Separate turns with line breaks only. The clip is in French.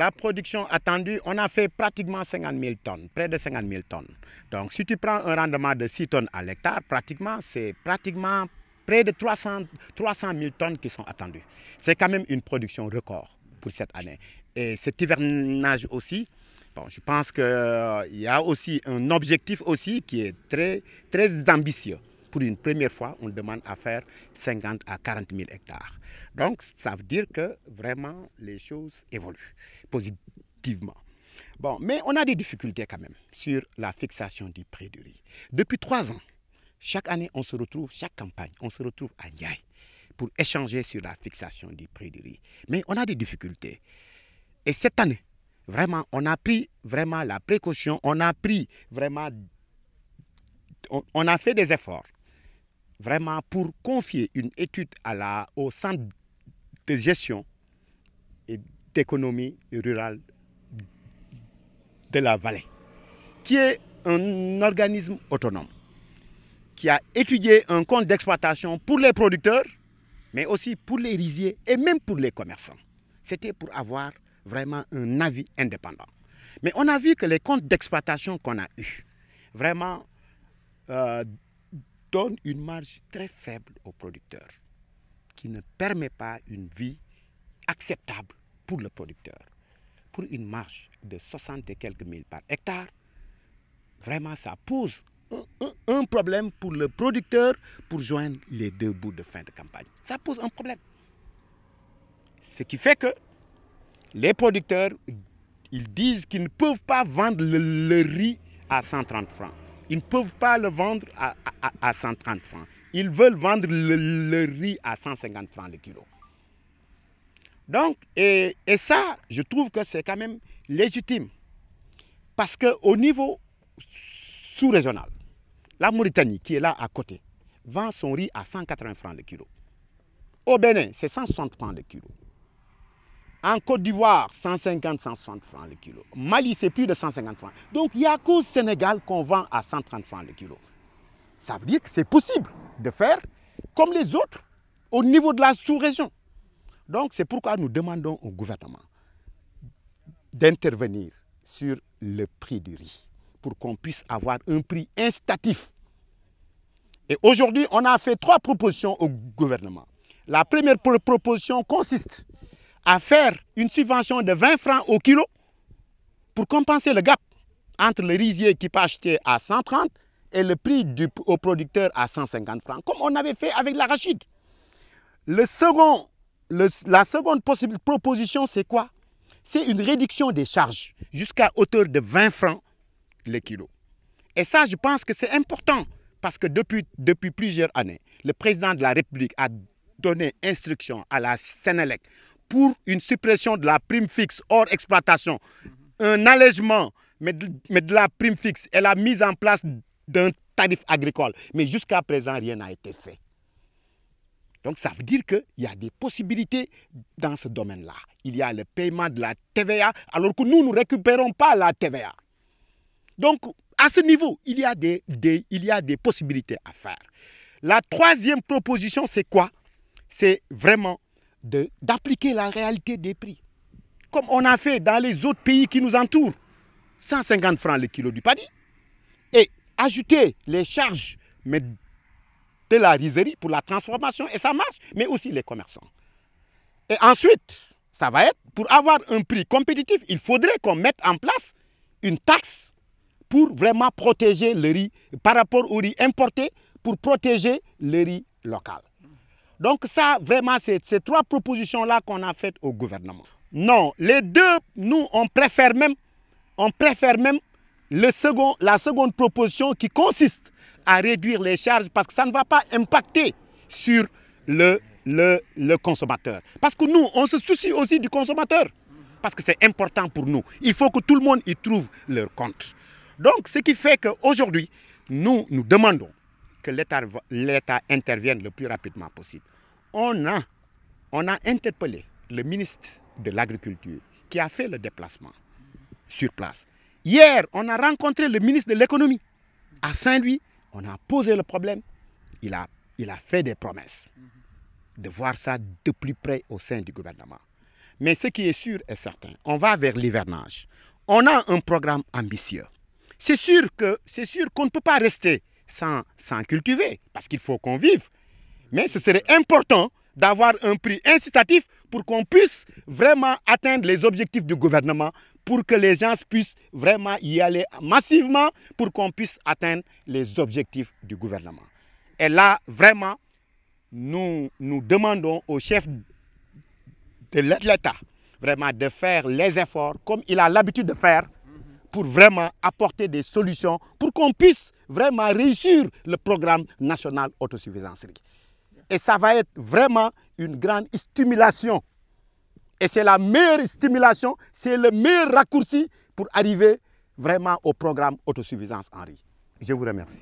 La production attendue, on a fait pratiquement 50 000 tonnes, près de 50 000 tonnes. Donc si tu prends un rendement de 6 tonnes à l'hectare, pratiquement, c'est pratiquement près de 300, 300 000 tonnes qui sont attendues. C'est quand même une production record pour cette année. Et cet hivernage aussi, je pense qu'il euh, y a aussi un objectif aussi qui est très, très ambitieux pour une première fois, on demande à faire 50 à 40 000 hectares. Donc, ça veut dire que vraiment, les choses évoluent positivement. Bon, mais on a des difficultés quand même sur la fixation du prix du riz. Depuis trois ans, chaque année, on se retrouve, chaque campagne, on se retrouve à Niaï pour échanger sur la fixation du prix du riz. Mais on a des difficultés. Et cette année, vraiment, on a pris vraiment la précaution, on a pris vraiment, on, on a fait des efforts vraiment pour confier une étude au centre de gestion et d'économie rurale de la vallée, qui est un organisme autonome, qui a étudié un compte d'exploitation pour les producteurs, mais aussi pour les riziers et même pour les commerçants. C'était pour avoir vraiment un avis indépendant. Mais on a vu que les comptes d'exploitation qu'on a eus, vraiment, euh, donne une marge très faible au producteur, qui ne permet pas une vie acceptable pour le producteur. Pour une marge de 60 et quelques mille par hectare, vraiment ça pose un, problème pour le producteur pour joindre les deux bouts de fin de campagne. Ça pose un problème. Ce qui fait que les producteurs, ils disent qu'ils ne peuvent pas vendre le riz à 130 francs. Ils ne peuvent pas le vendre à, 130 francs. Ils veulent vendre le, riz à 150 francs de kilo. Donc, et, ça, je trouve que c'est quand même légitime. Parce qu'au niveau sous-régional, la Mauritanie, qui est là à côté, vend son riz à 180 francs de kilo. Au Bénin, c'est 160 francs de kilo. En Côte d'Ivoire, 150, 160 francs le kilo. Mali, c'est plus de 150 francs. Donc, il n'y a qu'au Sénégal qu'on vend à 130 francs le kilo. Ça veut dire que c'est possible de faire comme les autres au niveau de la sous-région. Donc, c'est pourquoi nous demandons au gouvernement d'intervenir sur le prix du riz pour qu'on puisse avoir un prix instatif. Et aujourd'hui, on a fait trois propositions au gouvernement. La première proposition consiste à faire une subvention de 20 francs au kilo pour compenser le gap entre le rizier qui peut acheter à 130 et le prix du, au producteur à 150 francs, comme on avait fait avec l'arachide. second, la seconde proposition, c'est quoi C'est une réduction des charges jusqu'à hauteur de 20 francs le kilo. Et ça, je pense que c'est important parce que depuis, depuis plusieurs années, le président de la République a donné instruction à la Sénélec pour une suppression de la prime fixe hors exploitation, un allègement mais de, la prime fixe et la mise en place d'un tarif agricole. Mais jusqu'à présent, rien n'a été fait. Donc ça veut dire qu'il y a des possibilités dans ce domaine-là. Il y a le paiement de la TVA, alors que nous, nous ne récupérons pas la TVA. Donc, à ce niveau, il y a des, il y a des possibilités à faire. La troisième proposition, c'est quoi C'est vraiment d'appliquer la réalité des prix. Comme on a fait dans les autres pays qui nous entourent. 150 francs le kilo du paddy. Et ajouter les charges de la rizerie pour la transformation et ça marche, mais aussi les commerçants. Et ensuite, ça va être, pour avoir un prix compétitif, il faudrait qu'on mette en place une taxe pour vraiment protéger le riz par rapport au riz importé, pour protéger le riz local. Donc ça, vraiment, c'est ces trois propositions-là qu'on a faites au gouvernement. Non, les deux, nous, on préfère même, on préfère même la seconde proposition qui consiste à réduire les charges parce que ça ne va pas impacter sur le, le consommateur. Parce que nous, on se soucie aussi du consommateur. Parce que c'est important pour nous. Il faut que tout le monde y trouve leur compte. Donc, ce qui fait qu'aujourd'hui, nous, nous demandons que l'État intervienne le plus rapidement possible on a, interpellé le ministre de l'Agriculture qui a fait le déplacement sur place. Hier, on a rencontré le ministre de l'Économie à Saint-Louis. On a posé le problème. Il a, il a fait des promesses de voir ça de plus près au sein du gouvernement. Mais ce qui est sûr et certain, on va vers l'hivernage. On a un programme ambitieux. C'est sûr qu'on ne peut pas rester sans, sans cultiver, parce qu'il faut qu'on vive. Mais ce serait important d'avoir un prix incitatif pour qu'on puisse vraiment atteindre les objectifs du gouvernement, pour que les gens puissent vraiment y aller massivement, pour qu'on puisse atteindre les objectifs du gouvernement. Et là, vraiment, nous, nous demandons au chef de l'État vraiment de faire les efforts comme il a l'habitude de faire pour vraiment apporter des solutions pour qu'on puisse vraiment réussir le programme national autosuffisance. Et ça va être vraiment une grande stimulation. Et c'est la meilleure stimulation, c'est le meilleur raccourci pour arriver vraiment au programme autosuffisance Henri. Je vous remercie.